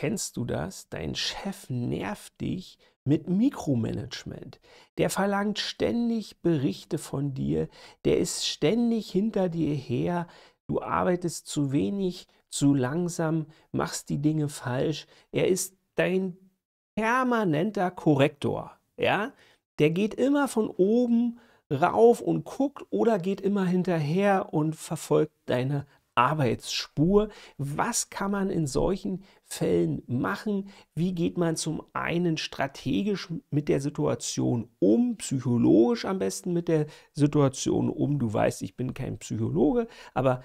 Kennst du das? Dein Chef nervt dich mit Mikromanagement. Der verlangt ständig Berichte von dir, der ist ständig hinter dir her, du arbeitest zu wenig, zu langsam, machst die Dinge falsch. Er ist dein permanenter Korrektor, ja? Der geht immer von oben rauf und guckt oder geht immer hinterher und verfolgt deine Arbeitsspur. Was kann man in solchen Fällen machen? Wie geht man zum einen strategisch mit der Situation um, psychologisch am besten mit der Situation um? Du weißt, ich bin kein Psychologe, aber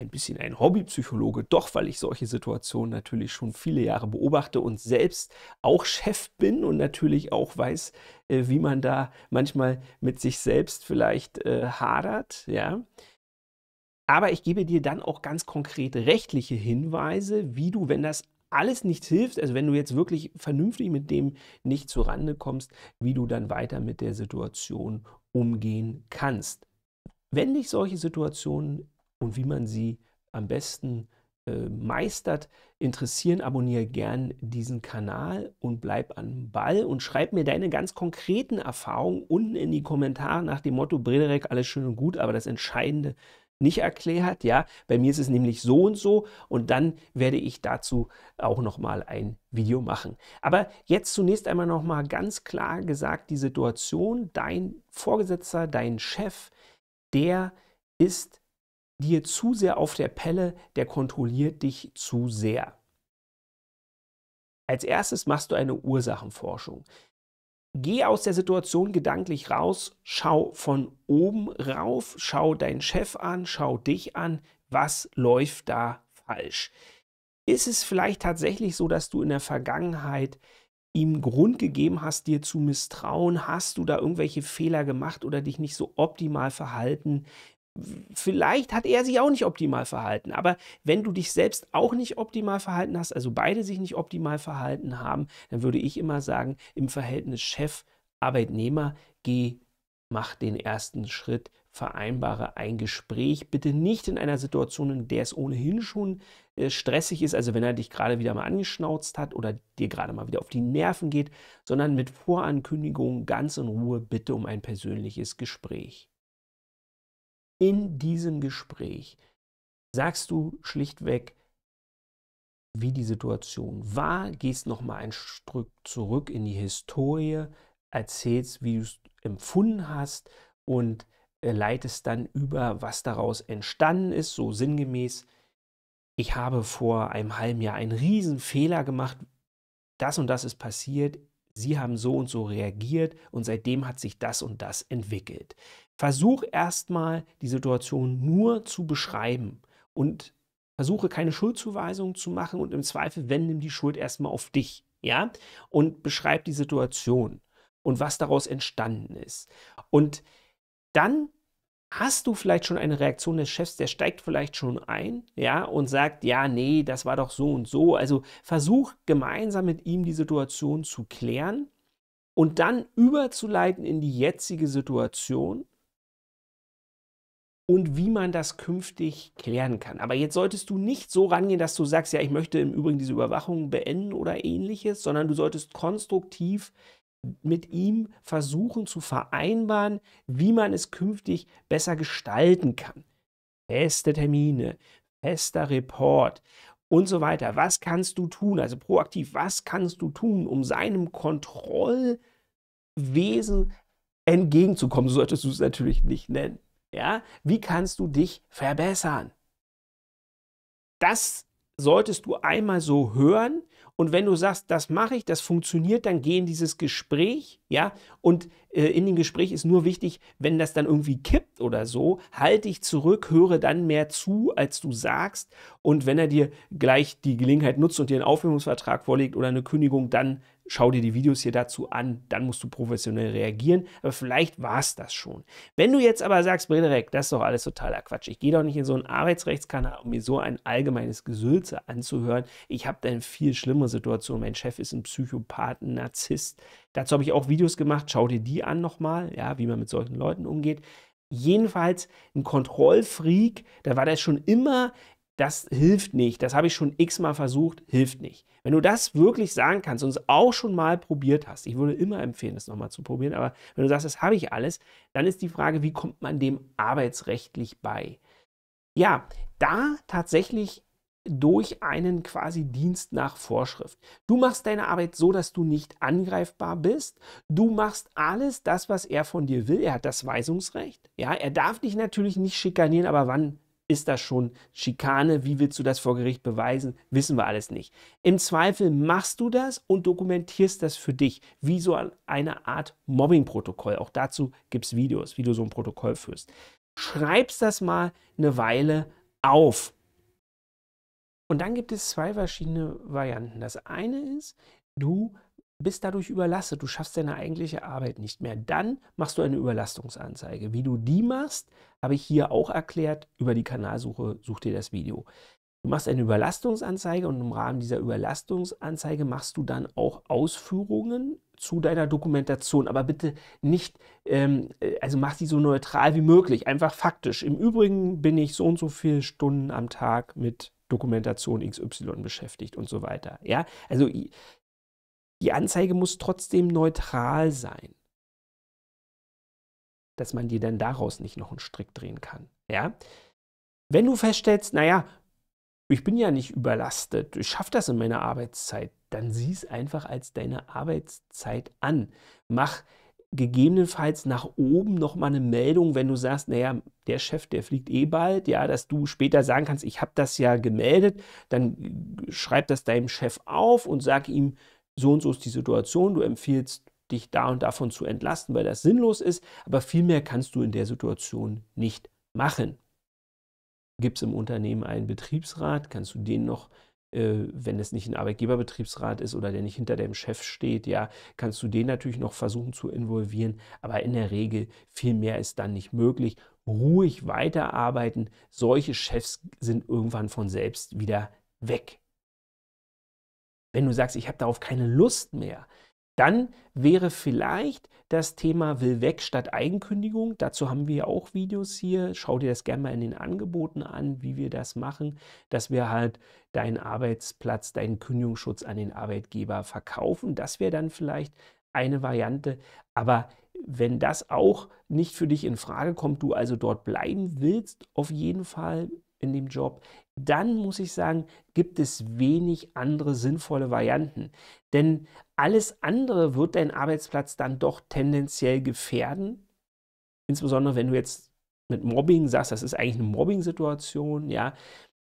ein bisschen ein Hobbypsychologe, doch weil ich solche Situationen natürlich schon viele Jahre beobachte und selbst auch Chef bin und natürlich auch weiß, äh, wie man da manchmal mit sich selbst vielleicht äh, hadert, ja. Aber ich gebe dir dann auch ganz konkret rechtliche Hinweise, wie du, wenn das alles nicht hilft, also wenn du jetzt wirklich vernünftig mit dem nicht zurande kommst, wie du dann weiter mit der Situation umgehen kannst. Wenn dich solche Situationen und wie man sie am besten äh, meistert, interessieren, abonniere gern diesen Kanal und bleib am Ball und schreib mir deine ganz konkreten Erfahrungen unten in die Kommentare nach dem Motto Brederek, alles schön und gut, aber das Entscheidende ist, nicht erklärt. Ja, bei mir ist es nämlich so und so und dann werde ich dazu auch noch mal ein Video machen. Aber jetzt zunächst einmal noch mal ganz klar gesagt, die Situation, dein Vorgesetzter, dein Chef, der ist dir zu sehr auf der Pelle, der kontrolliert dich zu sehr. Als erstes machst du eine Ursachenforschung. Geh aus der Situation gedanklich raus, schau von oben rauf, schau deinen Chef an, schau dich an, was läuft da falsch? Ist es vielleicht tatsächlich so, dass du in der Vergangenheit ihm Grund gegeben hast, dir zu misstrauen? Hast du da irgendwelche Fehler gemacht oder dich nicht so optimal verhalten, vielleicht hat er sich auch nicht optimal verhalten. Aber wenn du dich selbst auch nicht optimal verhalten hast, also beide sich nicht optimal verhalten haben, dann würde ich immer sagen, im Verhältnis Chef-Arbeitnehmer, geh, mach den ersten Schritt, vereinbare ein Gespräch. Bitte nicht in einer Situation, in der es ohnehin schon äh, stressig ist, also wenn er dich gerade wieder mal angeschnauzt hat oder dir gerade mal wieder auf die Nerven geht, sondern mit Vorankündigung ganz in Ruhe bitte um ein persönliches Gespräch in diesem Gespräch sagst du schlichtweg, wie die Situation war, gehst nochmal ein Stück zurück in die Historie, erzählst, wie du es empfunden hast und äh, leitest dann über, was daraus entstanden ist, so sinngemäß. Ich habe vor einem halben Jahr einen riesen Fehler gemacht. Das und das ist passiert. Sie haben so und so reagiert und seitdem hat sich das und das entwickelt. Versuch erstmal die Situation nur zu beschreiben und versuche keine Schuldzuweisungen zu machen und im Zweifel, wende die Schuld erstmal auf dich, ja? Und beschreib die Situation und was daraus entstanden ist. Und dann hast du vielleicht schon eine Reaktion des Chefs, der steigt vielleicht schon ein, ja, und sagt, ja, nee, das war doch so und so. Also versuch gemeinsam mit ihm die Situation zu klären und dann überzuleiten in die jetzige Situation und wie man das künftig klären kann. Aber jetzt solltest du nicht so rangehen, dass du sagst, ja, ich möchte im Übrigen diese Überwachung beenden oder ähnliches, sondern du solltest konstruktiv mit ihm versuchen zu vereinbaren, wie man es künftig besser gestalten kann. Feste Termine, fester Report und so weiter. Was kannst du tun? Also proaktiv, was kannst du tun, um seinem Kontrollwesen entgegenzukommen? So solltest du es natürlich nicht nennen. Ja, wie kannst du dich verbessern? Das solltest du einmal so hören und wenn du sagst, das mache ich, das funktioniert, dann geh in dieses Gespräch, ja, und äh, in dem Gespräch ist nur wichtig, wenn das dann irgendwie kippt oder so, halte dich zurück, höre dann mehr zu, als du sagst und wenn er dir gleich die Gelegenheit nutzt und dir einen Aufhebungsvertrag vorlegt oder eine Kündigung, dann schau dir die Videos hier dazu an, dann musst du professionell reagieren. Aber vielleicht war es das schon. Wenn du jetzt aber sagst, Brederek, das ist doch alles totaler Quatsch. Ich gehe doch nicht in so einen Arbeitsrechtskanal, um mir so ein allgemeines Gesülze anzuhören. Ich habe da eine viel schlimmere Situation. Mein Chef ist ein Psychopathen, Narzisst. Dazu habe ich auch Videos gemacht. Schau dir die an nochmal, ja, wie man mit solchen Leuten umgeht. Jedenfalls ein Kontrollfreak, da war das schon immer, das hilft nicht. Das habe ich schon x-mal versucht, hilft nicht. Wenn du das wirklich sagen kannst und es auch schon mal probiert hast, ich würde immer empfehlen, das nochmal zu probieren, aber wenn du sagst, das habe ich alles, dann ist die Frage, wie kommt man dem arbeitsrechtlich bei? Ja, da tatsächlich durch einen quasi Dienst nach Vorschrift. Du machst deine Arbeit so, dass du nicht angreifbar bist. Du machst alles das, was er von dir will. Er hat das Weisungsrecht. Ja, er darf dich natürlich nicht schikanieren, aber wann ist das schon Schikane? Wie willst du das vor Gericht beweisen? Wissen wir alles nicht. Im Zweifel machst du das und dokumentierst das für dich, wie so eine Art Mobbing-Protokoll. Auch dazu gibt es Videos, wie du so ein Protokoll führst. Schreibst das mal eine Weile auf. Und dann gibt es zwei verschiedene Varianten. Das eine ist, du bist dadurch überlastet, du schaffst deine eigentliche Arbeit nicht mehr. Dann machst du eine Überlastungsanzeige. Wie du die machst, habe ich hier auch erklärt. Über die Kanalsuche such dir das Video. Du machst eine Überlastungsanzeige und im Rahmen dieser Überlastungsanzeige machst du dann auch Ausführungen zu deiner Dokumentation, aber bitte nicht, ähm, äh, also mach sie so neutral wie möglich, einfach faktisch. Im Übrigen bin ich so und so viele Stunden am Tag mit Dokumentation XY beschäftigt und so weiter. Ja, also die Anzeige muss trotzdem neutral sein. Dass man dir dann daraus nicht noch einen Strick drehen kann. Ja? Wenn du feststellst, naja, ich bin ja nicht überlastet, ich schaffe das in meiner Arbeitszeit, dann sieh es einfach als deine Arbeitszeit an. Mach gegebenenfalls nach oben nochmal eine Meldung, wenn du sagst, naja, der Chef, der fliegt eh bald, ja, dass du später sagen kannst, ich habe das ja gemeldet, dann schreib das deinem Chef auf und sag ihm, so und so ist die Situation, du empfiehlst dich da und davon zu entlasten, weil das sinnlos ist, aber viel mehr kannst du in der Situation nicht machen. Gibt es im Unternehmen einen Betriebsrat, kannst du den noch, äh, wenn es nicht ein Arbeitgeberbetriebsrat ist oder der nicht hinter dem Chef steht, ja, kannst du den natürlich noch versuchen zu involvieren, aber in der Regel viel mehr ist dann nicht möglich. Ruhig weiterarbeiten, solche Chefs sind irgendwann von selbst wieder weg. Wenn du sagst, ich habe darauf keine Lust mehr, dann wäre vielleicht das Thema Will weg statt Eigenkündigung. Dazu haben wir auch Videos hier. Schau dir das gerne mal in den Angeboten an, wie wir das machen, dass wir halt deinen Arbeitsplatz, deinen Kündigungsschutz an den Arbeitgeber verkaufen. Das wäre dann vielleicht eine Variante. Aber wenn das auch nicht für dich in Frage kommt, du also dort bleiben willst, auf jeden Fall in dem Job, dann muss ich sagen, gibt es wenig andere sinnvolle Varianten. Denn alles andere wird deinen Arbeitsplatz dann doch tendenziell gefährden. Insbesondere wenn du jetzt mit Mobbing sagst, das ist eigentlich eine Mobbing-Situation, ja,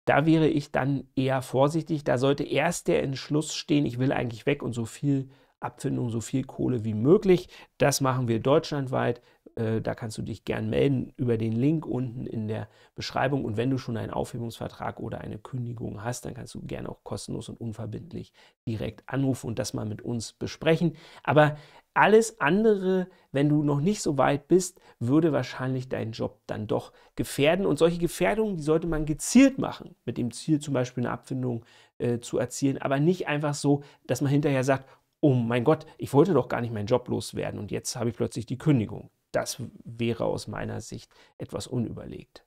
da wäre ich dann eher vorsichtig. Da sollte erst der Entschluss stehen, ich will eigentlich weg und so viel Abfindung so viel Kohle wie möglich. Das machen wir deutschlandweit. Äh, da kannst du dich gern melden über den Link unten in der Beschreibung. Und wenn du schon einen Aufhebungsvertrag oder eine Kündigung hast, dann kannst du gerne auch kostenlos und unverbindlich direkt anrufen und das mal mit uns besprechen. Aber alles andere, wenn du noch nicht so weit bist, würde wahrscheinlich deinen Job dann doch gefährden. Und solche Gefährdungen, die sollte man gezielt machen, mit dem Ziel zum Beispiel eine Abfindung äh, zu erzielen, aber nicht einfach so, dass man hinterher sagt, oh mein Gott, ich wollte doch gar nicht meinen Job loswerden und jetzt habe ich plötzlich die Kündigung. Das wäre aus meiner Sicht etwas unüberlegt.